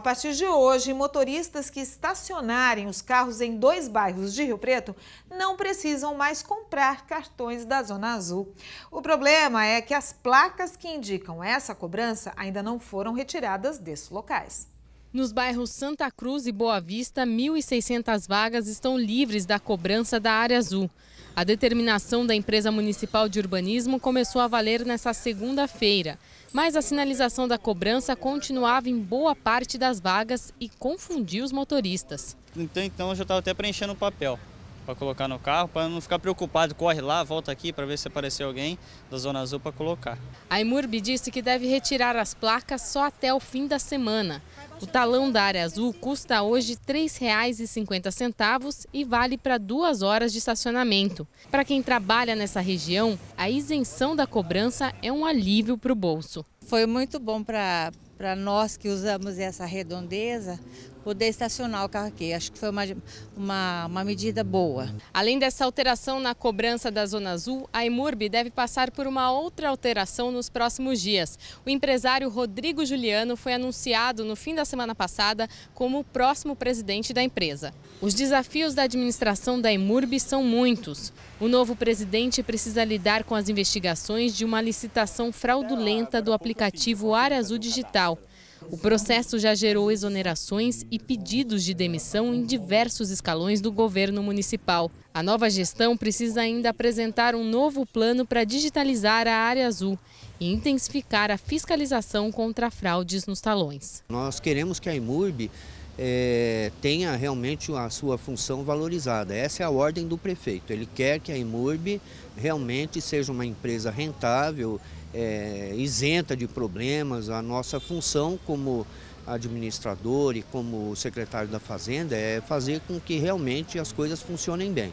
A partir de hoje, motoristas que estacionarem os carros em dois bairros de Rio Preto não precisam mais comprar cartões da Zona Azul. O problema é que as placas que indicam essa cobrança ainda não foram retiradas desses locais. Nos bairros Santa Cruz e Boa Vista, 1.600 vagas estão livres da cobrança da área azul. A determinação da empresa municipal de urbanismo começou a valer nesta segunda-feira, mas a sinalização da cobrança continuava em boa parte das vagas e confundiu os motoristas. Então, então eu já estava até preenchendo o papel para colocar no carro, para não ficar preocupado, corre lá, volta aqui para ver se apareceu alguém da Zona Azul para colocar. A Imurbi disse que deve retirar as placas só até o fim da semana. O talão da área azul custa hoje R$ 3,50 e vale para duas horas de estacionamento. Para quem trabalha nessa região, a isenção da cobrança é um alívio para o bolso. Foi muito bom para para nós que usamos essa redondeza, poder estacionar o carro aqui. Acho que foi uma, uma, uma, medida boa. Além dessa alteração na cobrança da Zona Azul, a Imurb deve passar por uma outra alteração nos próximos dias. O empresário Rodrigo Juliano foi anunciado no fim da semana passada como o próximo presidente da empresa. Os desafios da administração da Imurb são muitos. O novo presidente precisa lidar com as investigações de uma licitação fraudulenta do aplicativo Área Azul Digital. O processo já gerou exonerações e pedidos de demissão em diversos escalões do governo municipal. A nova gestão precisa ainda apresentar um novo plano para digitalizar a área azul e intensificar a fiscalização contra fraudes nos talões. Nós queremos que a IMURB é, tenha realmente a sua função valorizada. Essa é a ordem do prefeito. Ele quer que a Imurb realmente seja uma empresa rentável, é, isenta de problemas. A nossa função como administrador e como secretário da Fazenda é fazer com que realmente as coisas funcionem bem.